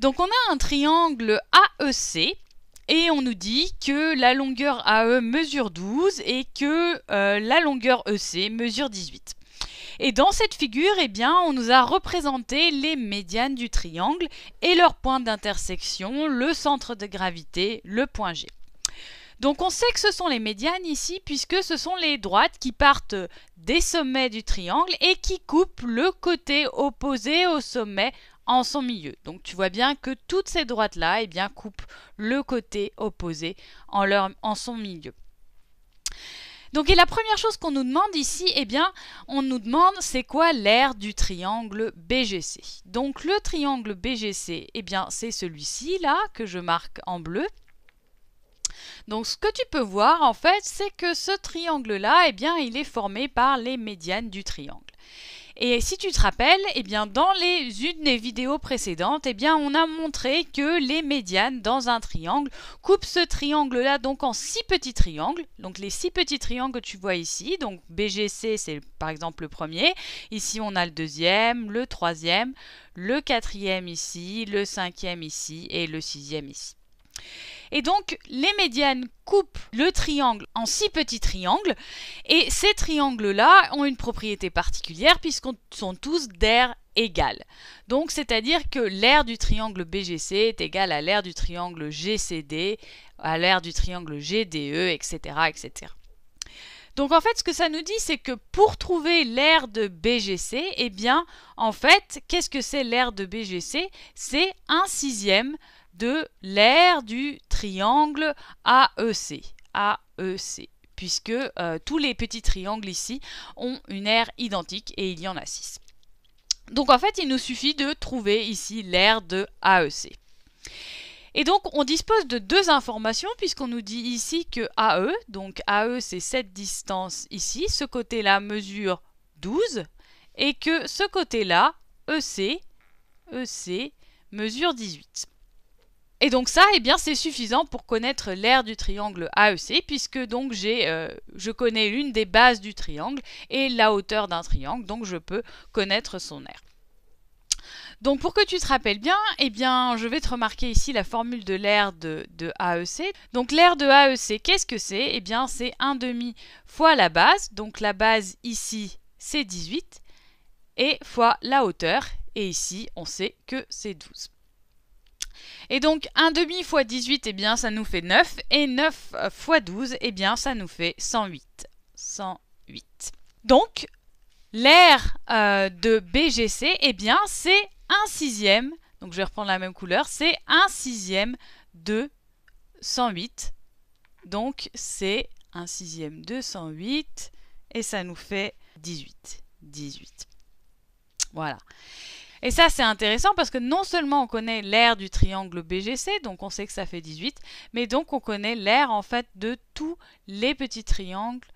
Donc on a un triangle AEC et on nous dit que la longueur AE mesure 12 et que euh, la longueur EC mesure 18. Et dans cette figure, eh bien, on nous a représenté les médianes du triangle et leur point d'intersection, le centre de gravité, le point G. Donc on sait que ce sont les médianes ici puisque ce sont les droites qui partent des sommets du triangle et qui coupent le côté opposé au sommet en son milieu. Donc tu vois bien que toutes ces droites-là eh bien, coupent le côté opposé en, leur, en son milieu. Donc et la première chose qu'on nous demande ici, eh bien, on nous demande c'est quoi l'aire du triangle BGC. Donc le triangle BGC, eh bien, c'est celui-ci là que je marque en bleu. Donc ce que tu peux voir en fait, c'est que ce triangle là, eh bien, il est formé par les médianes du triangle. Et si tu te rappelles, eh bien dans les une des vidéos précédentes, eh bien on a montré que les médianes dans un triangle coupent ce triangle là donc en six petits triangles. Donc les six petits triangles que tu vois ici, donc BGC c'est par exemple le premier, ici on a le deuxième, le troisième, le quatrième ici, le cinquième ici et le sixième ici. Et donc, les médianes coupent le triangle en six petits triangles, et ces triangles-là ont une propriété particulière puisqu'ils sont tous d'air égal. Donc, c'est-à-dire que l'aire du triangle BGC est égal à l'aire du triangle GCD, à l'air du triangle GDE, etc., etc. Donc en fait, ce que ça nous dit, c'est que pour trouver l'aire de BGC, eh bien, en fait, qu'est-ce que c'est l'aire de BGC C'est un sixième de l'aire du triangle AEC. AEC puisque euh, tous les petits triangles ici ont une aire identique et il y en a 6. Donc en fait, il nous suffit de trouver ici l'aire de AEC. Et donc on dispose de deux informations puisqu'on nous dit ici que AE, donc AE c'est cette distance ici, ce côté-là mesure 12 et que ce côté-là, EC, EC mesure 18. Et donc ça, eh bien, c'est suffisant pour connaître l'aire du triangle AEC, puisque donc j'ai, euh, je connais l'une des bases du triangle et la hauteur d'un triangle, donc je peux connaître son aire. Donc pour que tu te rappelles bien, eh bien, je vais te remarquer ici la formule de l'aire de, de, AEC. Donc l'aire de AEC, qu'est-ce que c'est Eh bien, c'est 1 demi fois la base. Donc la base ici, c'est 18 et fois la hauteur. Et ici, on sait que c'est 12. Et donc, 1 demi fois 18, eh bien, ça nous fait 9. Et 9 fois 12, eh bien, ça nous fait 108. 108. Donc, l'air euh, de BGC, eh bien, c'est 1 sixième. Donc, je vais reprendre la même couleur. C'est 1 sixième de 108. Donc, c'est 1 sixième de 108. Et ça nous fait 18. 18. Voilà. Et ça, c'est intéressant parce que non seulement on connaît l'aire du triangle BGC, donc on sait que ça fait 18, mais donc on connaît l'aire en fait de tous les petits triangles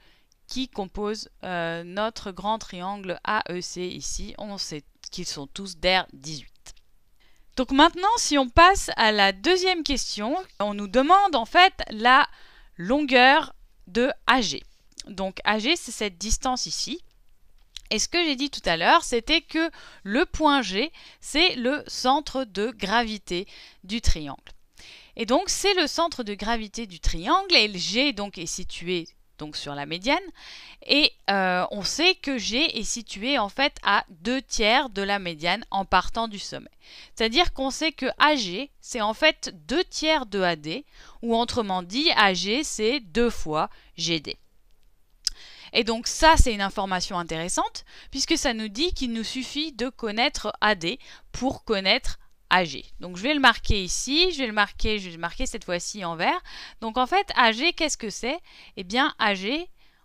qui composent euh, notre grand triangle AEC ici. On sait qu'ils sont tous d'air 18. Donc maintenant, si on passe à la deuxième question, on nous demande en fait la longueur de AG. Donc AG, c'est cette distance ici. Et ce que j'ai dit tout à l'heure, c'était que le point G, c'est le centre de gravité du triangle. Et donc c'est le centre de gravité du triangle et le G donc est situé donc sur la médiane et euh, on sait que G est situé en fait à deux tiers de la médiane en partant du sommet. C'est-à-dire qu'on sait que AG c'est en fait deux tiers de AD ou autrement dit AG c'est deux fois GD. Et donc ça, c'est une information intéressante, puisque ça nous dit qu'il nous suffit de connaître AD pour connaître AG. Donc je vais le marquer ici, je vais le marquer, je vais le marquer cette fois-ci en vert. Donc en fait, AG, qu'est-ce que c'est Eh bien, AG,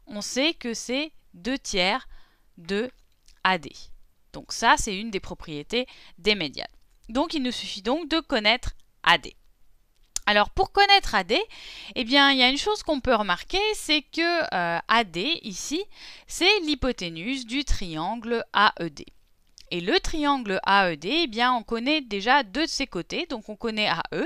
on sait que c'est 2 tiers de AD. Donc ça, c'est une des propriétés des médias. Donc il nous suffit donc de connaître AD. Alors pour connaître AD, eh bien il y a une chose qu'on peut remarquer, c'est que euh, AD ici, c'est l'hypoténuse du triangle AED. Et le triangle AED, eh bien on connaît déjà deux de ses côtés, donc on connaît AE,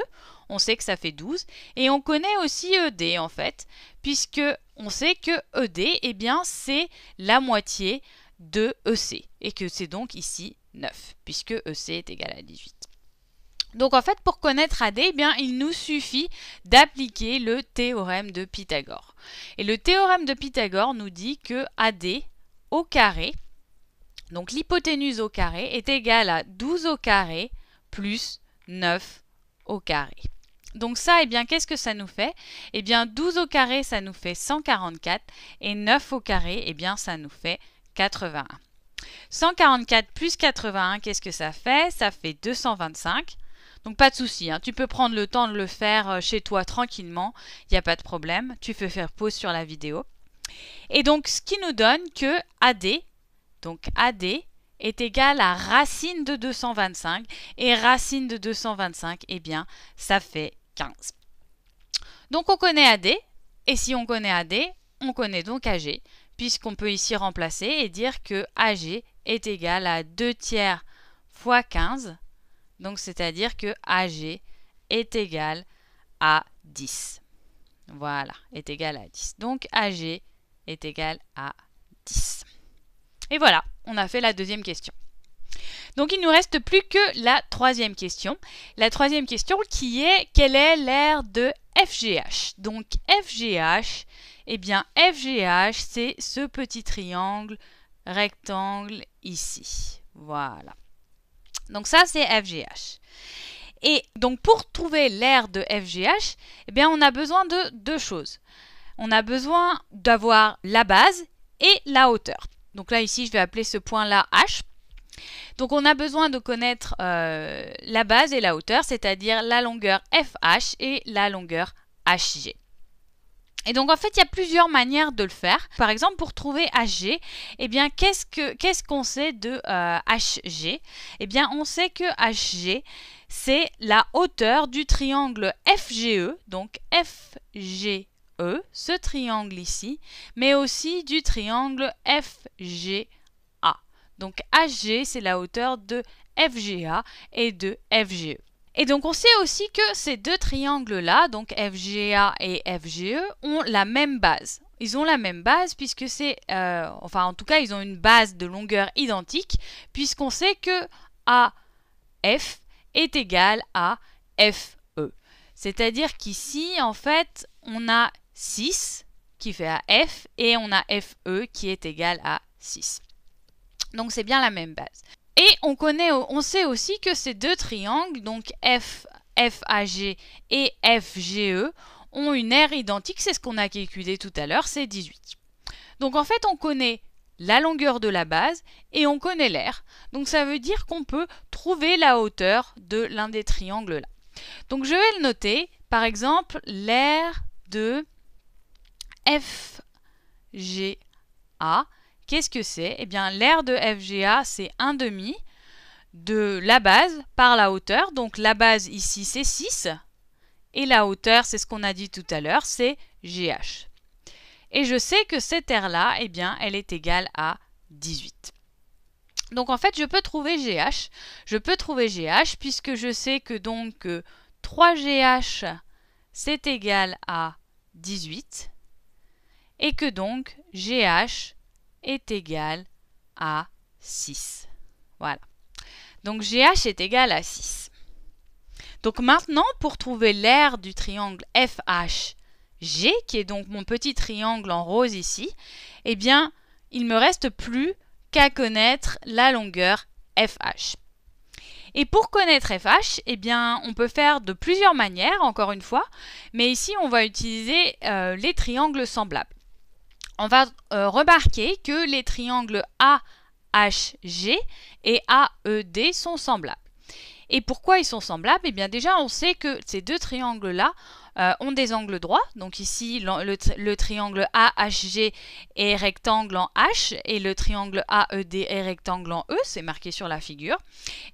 on sait que ça fait 12, et on connaît aussi ED en fait, puisque on sait que ED, eh bien c'est la moitié de EC, et que c'est donc ici 9, puisque EC est égal à 18. Donc en fait, pour connaître AD, eh bien, il nous suffit d'appliquer le théorème de Pythagore. Et le théorème de Pythagore nous dit que AD au carré, donc l'hypoténuse au carré, est égale à 12 au carré plus 9 au carré. Donc ça, eh bien, qu'est-ce que ça nous fait Eh bien, 12 au carré, ça nous fait 144, et 9 au carré, eh bien, ça nous fait 81. 144 plus 81, qu'est-ce que ça fait Ça fait 225. Donc pas de souci, hein. tu peux prendre le temps de le faire euh, chez toi tranquillement, il n'y a pas de problème, tu peux faire pause sur la vidéo. Et donc ce qui nous donne que AD, donc AD est égal à racine de 225, et racine de 225, eh bien ça fait 15. Donc on connaît AD, et si on connaît AD, on connaît donc AG, puisqu'on peut ici remplacer et dire que AG est égal à 2 tiers fois 15 donc c'est-à-dire que AG est égal à 10. Voilà, est égal à 10. Donc AG est égal à 10. Et voilà, on a fait la deuxième question. Donc il ne nous reste plus que la troisième question. La troisième question qui est quelle est l'aire de FGH Donc FGH, eh bien FGH c'est ce petit triangle rectangle ici. Voilà. Donc ça, c'est FGH. Et donc pour trouver l'aire de FGH, eh bien on a besoin de deux choses. On a besoin d'avoir la base et la hauteur. Donc là ici je vais appeler ce point là H. Donc on a besoin de connaître euh, la base et la hauteur, c'est-à-dire la longueur FH et la longueur HG. Et donc en fait, il y a plusieurs manières de le faire. Par exemple, pour trouver HG, eh bien qu'est-ce qu'on sait de HG euh, Eh bien, on sait que HG c'est la hauteur du triangle FGE, donc FGE, ce triangle ici, mais aussi du triangle FGA. Donc HG, c'est la hauteur de FGA et de FGE. Et donc on sait aussi que ces deux triangles-là, donc FGA et FGE, ont la même base. Ils ont la même base puisque c'est, euh, enfin en tout cas ils ont une base de longueur identique puisqu'on sait que AF est égal à FE. C'est-à-dire qu'ici en fait on a 6 qui fait AF et on a FE qui est égal à 6. Donc c'est bien la même base. Et on, sait aussi que ces deux triangles, donc F, FAG et FGE, ont une aire identique, c'est ce qu'on a calculé tout à l'heure, c'est 18. Donc en fait, on connaît la longueur de la base et on connaît l'aire. Donc ça veut dire qu'on peut trouver la hauteur de l'un des triangles là. Donc je vais le noter, par exemple, l'aire de FGA Qu'est-ce que c'est Eh bien, l'aire de FGA, c'est 1 demi de la base par la hauteur. Donc la base ici, c'est 6. Et la hauteur, c'est ce qu'on a dit tout à l'heure, c'est GH. Et je sais que cette aire-là, eh bien, elle est égale à 18. Donc en fait, je peux trouver GH. Je peux trouver GH puisque je sais que donc 3GH, euh, c'est égal à 18. Et que donc GH, est égal à 6. Voilà. Donc GH est égal à 6. Donc maintenant, pour trouver l'aire du triangle FHG, qui est donc mon petit triangle en rose ici, eh bien, il me reste plus qu'à connaître la longueur FH. Et pour connaître FH, eh bien, on peut faire de plusieurs manières, encore une fois, mais ici, on va utiliser euh, les triangles semblables on va euh, remarquer que les triangles AHG et AED sont semblables. Et pourquoi ils sont semblables Eh bien déjà, on sait que ces deux triangles-là euh, ont des angles droits. Donc ici, le, triangle AHG est rectangle en H et le triangle AED est rectangle en E, c'est marqué sur la figure.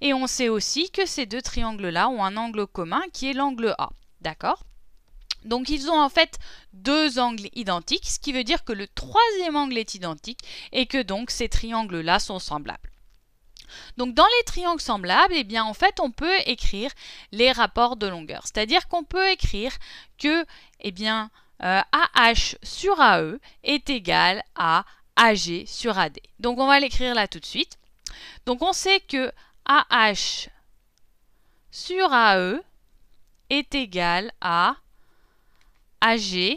Et on sait aussi que ces deux triangles-là ont un angle commun qui est l'angle A. D'accord donc ils ont en fait deux angles identiques, ce qui veut dire que le troisième angle est identique et que donc ces triangles-là sont semblables. Donc dans les triangles semblables, eh bien en fait on peut écrire les rapports de longueur. C'est-à-dire qu'on peut écrire que eh bien, AH sur AE est égal à AG sur AD. Donc on va l'écrire là tout de suite. Donc on sait que AH sur AE est égal à AG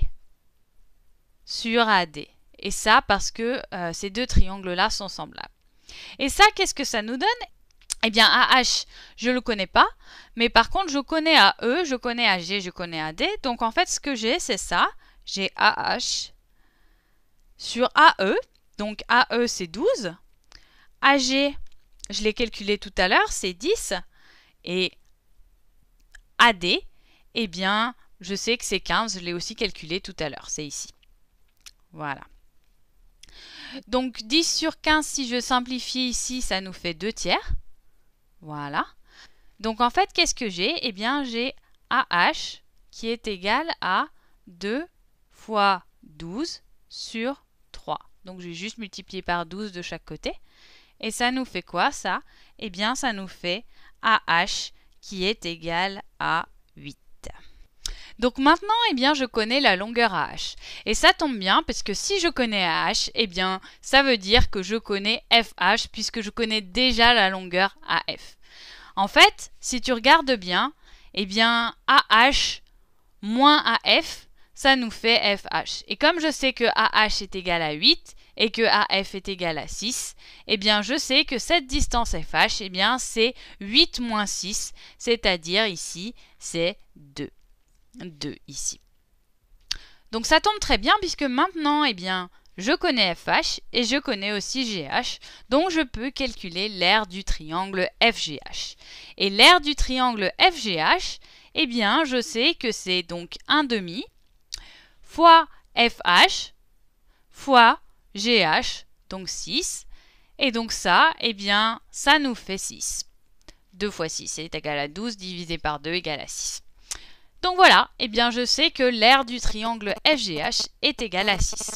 sur AD. Et ça parce que euh, ces deux triangles-là sont semblables. Et ça, qu'est-ce que ça nous donne Eh bien, AH, je ne le connais pas, mais par contre, je connais AE, je connais AG, je connais AD. Donc, en fait, ce que j'ai, c'est ça. J'ai AH sur AE. Donc, AE, c'est 12. AG, je l'ai calculé tout à l'heure, c'est 10. Et AD, eh bien, je sais que c'est 15, je l'ai aussi calculé tout à l'heure, c'est ici. Voilà. Donc 10 sur 15, si je simplifie ici, ça nous fait 2 tiers. Voilà. Donc en fait, qu'est-ce que j'ai Eh bien, j'ai AH qui est égal à 2 fois 12 sur 3. Donc j'ai juste multiplié par 12 de chaque côté. Et ça nous fait quoi ça Eh bien, ça nous fait AH qui est égal à 8. Donc maintenant, eh bien, je connais la longueur AH. Et ça tombe bien, parce que si je connais AH, eh bien, ça veut dire que je connais fh, puisque je connais déjà la longueur AF. En fait, si tu regardes bien, eh bien, ah moins af, ça nous fait fh. Et comme je sais que ah est égal à 8 et que af est égal à 6, eh bien, je sais que cette distance fh, eh bien, c'est 8 moins 6, c'est-à-dire ici, c'est 2. 2 ici. Donc ça tombe très bien puisque maintenant, eh bien, je connais FH et je connais aussi GH, donc je peux calculer l'aire du triangle FGH. Et l'aire du triangle FGH, eh bien, je sais que c'est donc 1 demi fois FH fois GH, donc 6. Et donc ça, eh bien, ça nous fait 6. 2 fois 6 est égal à 12 divisé par 2 égal à 6. Donc voilà, et eh bien je sais que l'aire du triangle FGH est égale à 6.